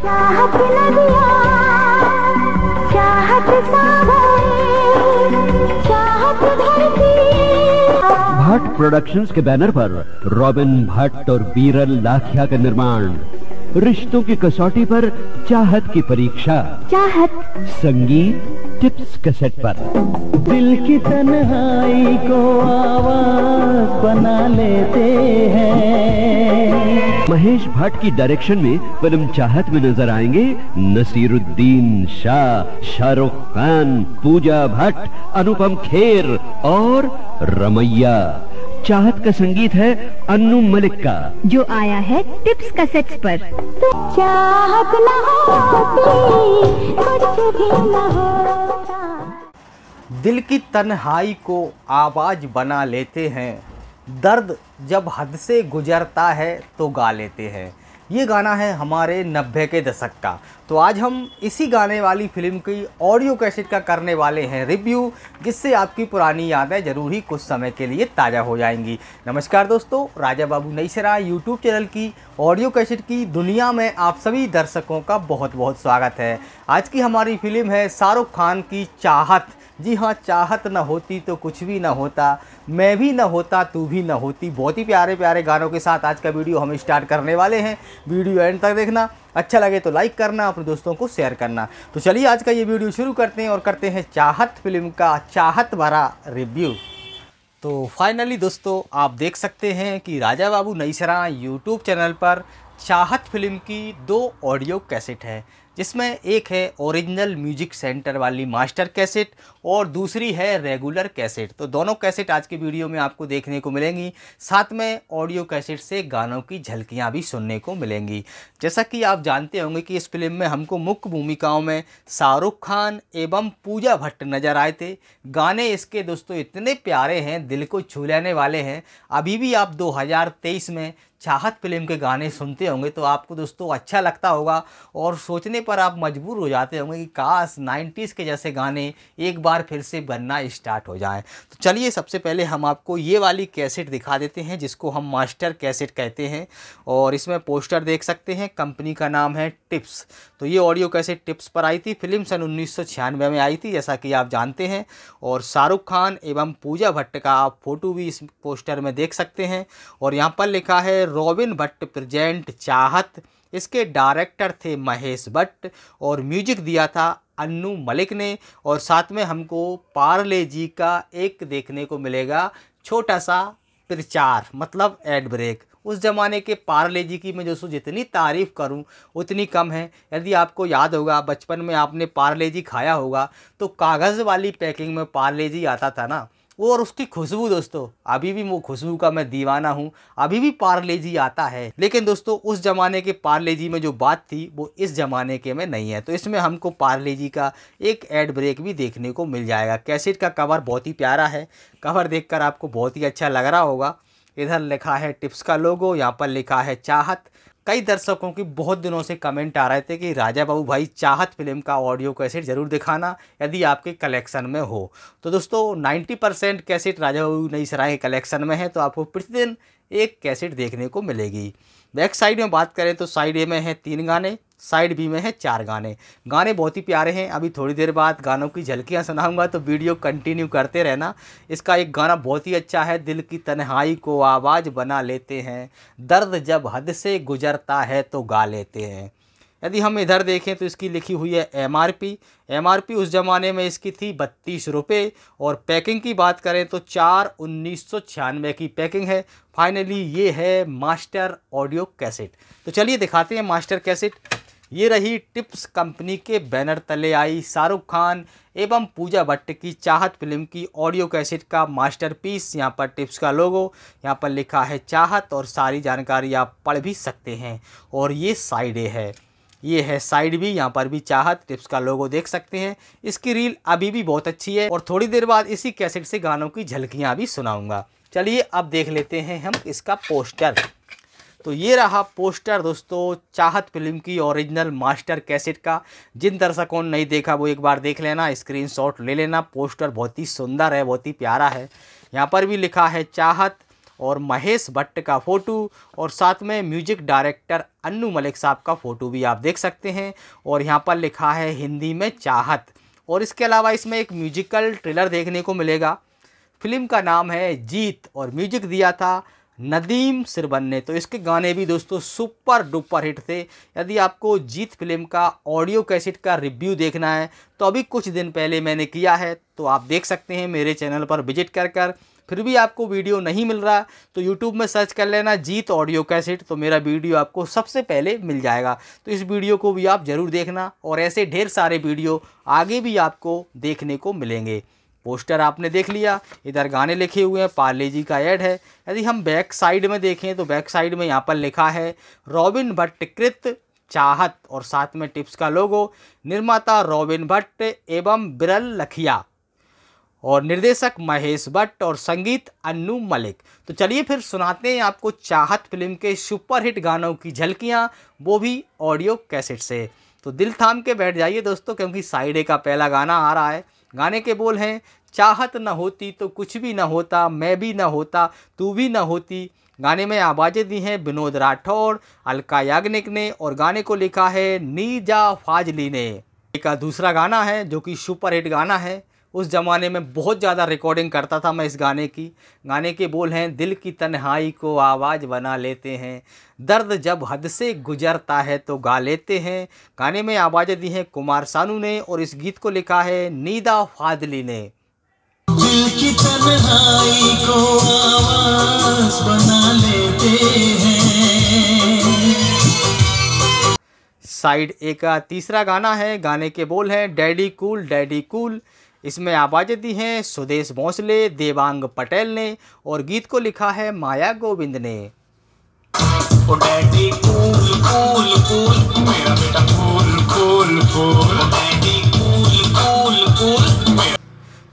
चाहत चाहत चाहत धरती भट्ट प्रोडक्शंस के बैनर पर रॉबिन भट्ट और बीरल लाखिया का निर्माण रिश्तों की कसौटी पर चाहत की परीक्षा चाहत संगीत टिप्स कसेट पर दिल की तन्हाई को आवाज बना लेते हैं महेश भट्ट की डायरेक्शन में फिल्म चाहत में नजर आएंगे नसीरुद्दीन शाह शाहरुख खान पूजा भट्ट अनुपम खेर और रमैया चाहत का संगीत है अनु मलिक का जो आया है टिप्स सेट्स पर चाहत कुछ भी दिल की तन्हाई को आवाज बना लेते हैं दर्द जब हद से गुजरता है तो गा लेते हैं ये गाना है हमारे नब्बे के दशक का तो आज हम इसी गाने वाली फिल्म की ऑडियो कैसेट का करने वाले हैं रिव्यू जिससे आपकी पुरानी यादें जरूर ही कुछ समय के लिए ताज़ा हो जाएंगी नमस्कार दोस्तों राजा बाबू नईसरा यूट्यूब चैनल की ऑडियो कैसेट की दुनिया में आप सभी दर्शकों का बहुत बहुत स्वागत है आज की हमारी फिल्म है शाहरुख खान की चाहत जी हाँ चाहत न होती तो कुछ भी ना होता मैं भी ना होता तू भी ना होती बहुत ही प्यारे प्यारे गानों के साथ आज का वीडियो हम स्टार्ट करने वाले हैं वीडियो एंड तक देखना अच्छा लगे तो लाइक करना अपने दोस्तों को शेयर करना तो चलिए आज का ये वीडियो शुरू करते हैं और करते हैं चाहत फिल्म का चाहत भरा रिव्यू तो फाइनली दोस्तों आप देख सकते हैं कि राजा बाबू नई सरा यूट्यूब चैनल पर चाहत फिल्म की दो ऑडियो कैसेट हैं जिसमें एक है ओरिजिनल म्यूजिक सेंटर वाली मास्टर कैसेट और दूसरी है रेगुलर कैसेट तो दोनों कैसेट आज की वीडियो में आपको देखने को मिलेंगी साथ में ऑडियो कैसेट से गानों की झलकियाँ भी सुनने को मिलेंगी जैसा कि आप जानते होंगे कि इस फिल्म में हमको मुख्य भूमिकाओं में शाहरुख खान एवं पूजा भट्ट नज़र आए थे गाने इसके दोस्तों इतने प्यारे हैं दिल को छू लेने वाले हैं अभी भी आप दो में चाहत फिल्म के गाने सुनते होंगे तो आपको दोस्तों अच्छा लगता होगा और सोचने पर आप मजबूर हो जाते होंगे कि काश नाइन्टीज़ के जैसे गाने एक बार फिर से बनना स्टार्ट हो जाएं तो चलिए सबसे पहले हम आपको ये वाली कैसेट दिखा देते हैं जिसको हम मास्टर कैसेट कहते हैं और इसमें पोस्टर देख सकते हैं कंपनी का नाम है टिप्स तो ये ऑडियो कैसेट टिप्स पर आई थी फिल्म सन उन्नीस में आई थी जैसा कि आप जानते हैं और शाहरुख खान एवं पूजा भट्ट का आप फोटो भी इस पोस्टर में देख सकते हैं और यहाँ पर लिखा है रॉबिन भट्ट प्रेजेंट चाहत इसके डायरेक्टर थे महेश भट्ट और म्यूजिक दिया था अन्नू मलिक ने और साथ में हमको पारले जी का एक देखने को मिलेगा छोटा सा प्रचार मतलब एड ब्रेक उस ज़माने के पारले जी की मैं दोस्तों जितनी तारीफ़ करूं उतनी कम है यदि आपको याद होगा बचपन में आपने पारले जी खाया होगा तो कागज़ वाली पैकिंग में पारले जी आता था ना वो और उसकी खुशबू दोस्तों अभी भी वो खुशबू का मैं दीवाना हूँ अभी भी पार्ले जी आता है लेकिन दोस्तों उस ज़माने के पार्ले जी में जो बात थी वो इस ज़माने के में नहीं है तो इसमें हमको पार्ले जी का एक एड ब्रेक भी देखने को मिल जाएगा कैसेट का कवर बहुत ही प्यारा है कवर देखकर आपको बहुत ही अच्छा लग रहा होगा इधर लिखा है टिप्स का लोगो यहाँ पर लिखा है चाहत कई दर्शकों की बहुत दिनों से कमेंट आ रहे थे कि राजा बाबू भाई चाहत फिल्म का ऑडियो कैसेट ज़रूर दिखाना यदि आपके कलेक्शन में हो तो दोस्तों 90 परसेंट कैसेट राजा बाबू नई सराय के कलेक्शन में है तो आपको प्रतिदिन एक कैसेट देखने को मिलेगी बैक साइड में बात करें तो साइड ए में हैं तीन गाने साइड बी में हैं चार गाने गाने बहुत ही प्यारे हैं अभी थोड़ी देर बाद गानों की झलकियाँ सुनाऊंगा तो वीडियो कंटिन्यू करते रहना इसका एक गाना बहुत ही अच्छा है दिल की तन्हाई को आवाज़ बना लेते हैं दर्द जब हद से गुजरता है तो गा लेते हैं यदि हम इधर देखें तो इसकी लिखी हुई है एमआरपी एमआरपी उस ज़माने में इसकी थी बत्तीस रुपये और पैकिंग की बात करें तो चार उन्नीस सौ छियानवे की पैकिंग है फाइनली ये है मास्टर ऑडियो कैसेट तो चलिए दिखाते हैं मास्टर कैसेट ये रही टिप्स कंपनी के बैनर तले आई शाहरुख खान एवं पूजा भट्ट की चाहत फिल्म की ऑडियो कैसेट का मास्टरपीस यहाँ पर टिप्स का लोगो यहाँ पर लिखा है चाहत और सारी जानकारी आप पढ़ भी सकते हैं और ये साइड है ये है साइड भी यहाँ पर भी चाहत टिप्स का लोगो देख सकते हैं इसकी रील अभी भी बहुत अच्छी है और थोड़ी देर बाद इसी कैसेट से गानों की झलकियाँ भी सुनाऊँगा चलिए अब देख लेते हैं हम इसका पोस्टर तो ये रहा पोस्टर दोस्तों चाहत फिल्म की ओरिजिनल मास्टर कैसेट का जिन दर्शकों ने नहीं देखा वो एक बार देख लेना स्क्रीनशॉट ले लेना पोस्टर बहुत ही सुंदर है बहुत ही प्यारा है यहाँ पर भी लिखा है चाहत और महेश भट्ट का फ़ोटो और साथ में म्यूजिक डायरेक्टर अन्नू मलिक साहब का फ़ोटो भी आप देख सकते हैं और यहाँ पर लिखा है हिंदी में चाहत और इसके अलावा इसमें एक म्यूजिकल ट्रेलर देखने को मिलेगा फिल्म का नाम है जीत और म्यूजिक दिया था नदीम सिरबन ने तो इसके गाने भी दोस्तों सुपर डुपर हिट थे यदि आपको जीत फिल्म का ऑडियो कैसेट का रिव्यू देखना है तो अभी कुछ दिन पहले मैंने किया है तो आप देख सकते हैं मेरे चैनल पर विजिट कर कर फिर भी आपको वीडियो नहीं मिल रहा तो यूट्यूब में सर्च कर लेना जीत ऑडियो कैसेट तो मेरा वीडियो आपको सबसे पहले मिल जाएगा तो इस वीडियो को भी आप ज़रूर देखना और ऐसे ढेर सारे वीडियो आगे भी आपको देखने को मिलेंगे पोस्टर आपने देख लिया इधर गाने लिखे हुए हैं पार्ले जी का ऐड है यदि हम बैक साइड में देखें तो बैक साइड में यहाँ पर लिखा है रॉबिन भट्ट कृत चाहत और साथ में टिप्स का लोगो निर्माता रॉबिन भट्ट एवं बिरल लखिया और निर्देशक महेश भट्ट और संगीत अन्नू मलिक तो चलिए फिर सुनाते हैं आपको चाहत फिल्म के सुपरहिट गानों की झलकियाँ वो भी ऑडियो कैसेट से तो दिल थाम के बैठ जाइए दोस्तों क्योंकि साइडे का पहला गाना आ रहा है गाने के बोल हैं चाहत न होती तो कुछ भी न होता मैं भी न होता तू भी न होती गाने में आवाज़ें दी हैं विनोद राठौर अलका याग्निक ने और गाने को लिखा है नीजा फाजली ने एक दूसरा गाना है जो कि सुपरहिट गाना है उस ज़माने में बहुत ज़्यादा रिकॉर्डिंग करता था मैं इस गाने की गाने के बोल हैं दिल की तन्हाई को आवाज़ बना लेते हैं दर्द जब हद से गुजरता है तो गा लेते हैं गाने में आवाज़ें दी हैं कुमार सानू ने और इस गीत को लिखा है नीदा फादली ने दिल की तन्हाई को आवाज बना लेते हैं साइड ए का तीसरा गाना है गाने के बोल हैं डैडी कूल डैडी कूल इसमें आवाज़ें दी हैं सुदेश भोंसले देवांग पटेल ने और गीत को लिखा है माया गोविंद ने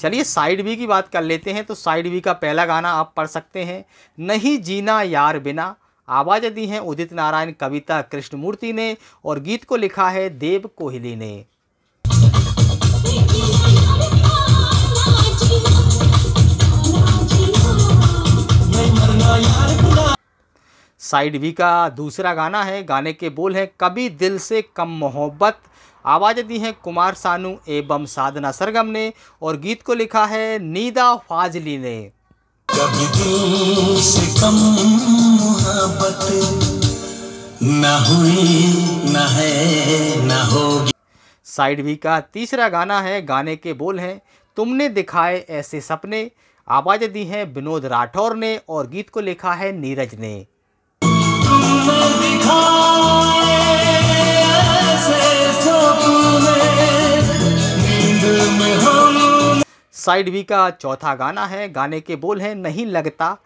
चलिए साइड बी की बात कर लेते हैं तो साइड बी का पहला गाना आप पढ़ सकते हैं नहीं जीना यार बिना आवाज़ दी हैं उदित नारायण कविता कृष्णमूर्ति ने और गीत को लिखा है देव कोहली ने साइड वी का दूसरा गाना है गाने के बोल हैं कभी दिल से कम मोहब्बत आवाज़ दी है कुमार सानू एवं साधना सरगम ने और गीत को लिखा है नीदा फाजली ने कभी दिल से कम मोहब्बत ना हुई ना है ना होगी साइड वी का तीसरा गाना है गाने के बोल हैं तुमने दिखाए ऐसे सपने आवाज़ें दी हैं विनोद राठौर ने और गीत को लिखा है नीरज ने साइड वी का चौथा गाना है गाने के बोल हैं नहीं लगता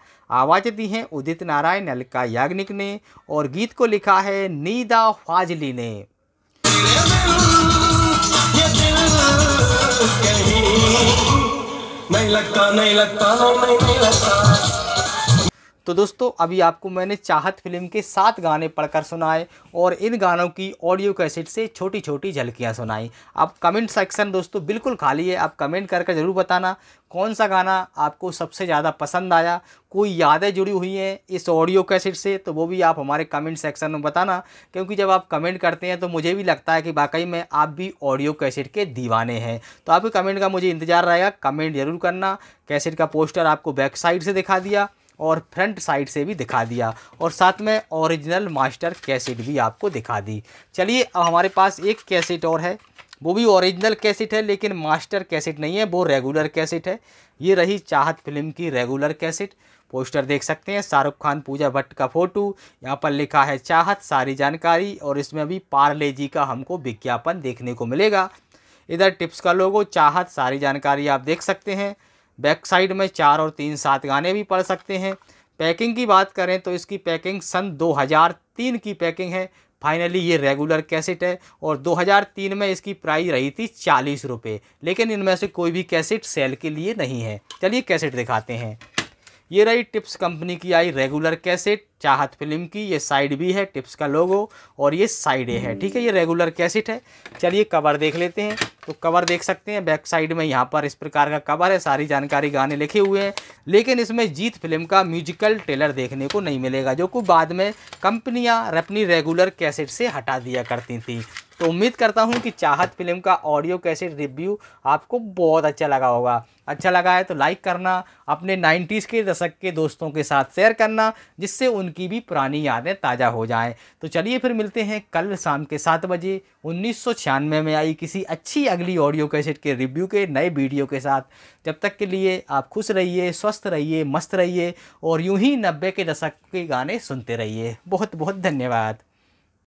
आवाज़ें दी हैं उदित नारायण अलका याग्निक ने और गीत को लिखा है नीदा फाजली ने दिल, नहीं लगता नहीं लगता नहीं नहीं लगता तो दोस्तों अभी आपको मैंने चाहत फिल्म के सात गाने पढ़कर सुनाए और इन गानों की ऑडियो कैसेट से छोटी छोटी झलकियाँ सुनाई आप कमेंट सेक्शन दोस्तों बिल्कुल खाली है आप कमेंट करके ज़रूर बताना कौन सा गाना आपको सबसे ज़्यादा पसंद आया कोई यादें जुड़ी हुई हैं इस ऑडियो कैसेट से तो वो भी आप हमारे कमेंट सेक्शन में बताना क्योंकि जब आप कमेंट करते हैं तो मुझे भी लगता है कि वाकई में आप भी ऑडियो कैसेट के दीवाने हैं तो आपके कमेंट का मुझे इंतज़ार रहेगा कमेंट ज़रूर करना कैसेट का पोस्टर आपको बैक साइड से दिखा दिया और फ्रंट साइड से भी दिखा दिया और साथ में ओरिजिनल मास्टर कैसेट भी आपको दिखा दी चलिए अब हमारे पास एक कैसेट और है वो भी ओरिजिनल कैसेट है लेकिन मास्टर कैसेट नहीं है वो रेगुलर कैसेट है ये रही चाहत फिल्म की रेगुलर कैसेट पोस्टर देख सकते हैं शाहरुख खान पूजा भट्ट का फ़ोटो यहाँ पर लिखा है चाहत सारी जानकारी और इसमें भी पार्ले जी का हमको विज्ञापन देखने को मिलेगा इधर टिप्स का लोगो चाहत सारी जानकारी आप देख सकते हैं बैक साइड में चार और तीन सात गाने भी पढ़ सकते हैं पैकिंग की बात करें तो इसकी पैकिंग सन 2003 की पैकिंग है फाइनली ये रेगुलर कैसेट है और 2003 में इसकी प्राइस रही थी चालीस रुपये लेकिन इनमें से कोई भी कैसेट सेल के लिए नहीं है चलिए कैसेट दिखाते हैं ये रही टिप्स कंपनी की आई रेगुलर कैसेट चाहत फिल्म की ये साइड भी है टिप्स का लोगो और ये साइड ए है ठीक है ये रेगुलर कैसेट है चलिए कवर देख लेते हैं तो कवर देख सकते हैं बैक साइड में यहाँ पर इस प्रकार का कवर है सारी जानकारी गाने लिखे हुए हैं लेकिन इसमें जीत फिल्म का म्यूजिकल ट्रेलर देखने को नहीं मिलेगा जो कि बाद में कंपनियाँ अपनी रेगुलर कैसेट से हटा दिया करती थी तो उम्मीद करता हूँ कि चाहत फिल्म का ऑडियो कैसेट रिव्यू आपको बहुत अच्छा लगा होगा अच्छा लगा है तो लाइक करना अपने 90s के दशक के दोस्तों के साथ शेयर करना जिससे उनकी भी पुरानी यादें ताज़ा हो जाएं तो चलिए फिर मिलते हैं कल शाम के सात बजे उन्नीस में आई किसी अच्छी अगली ऑडियो कैसेट के रिव्यू के नए वीडियो के साथ जब तक के लिए आप खुश रहिए स्वस्थ रहिए मस्त रहिए और यूँ ही नब्बे के दशक के गाने सुनते रहिए बहुत बहुत धन्यवाद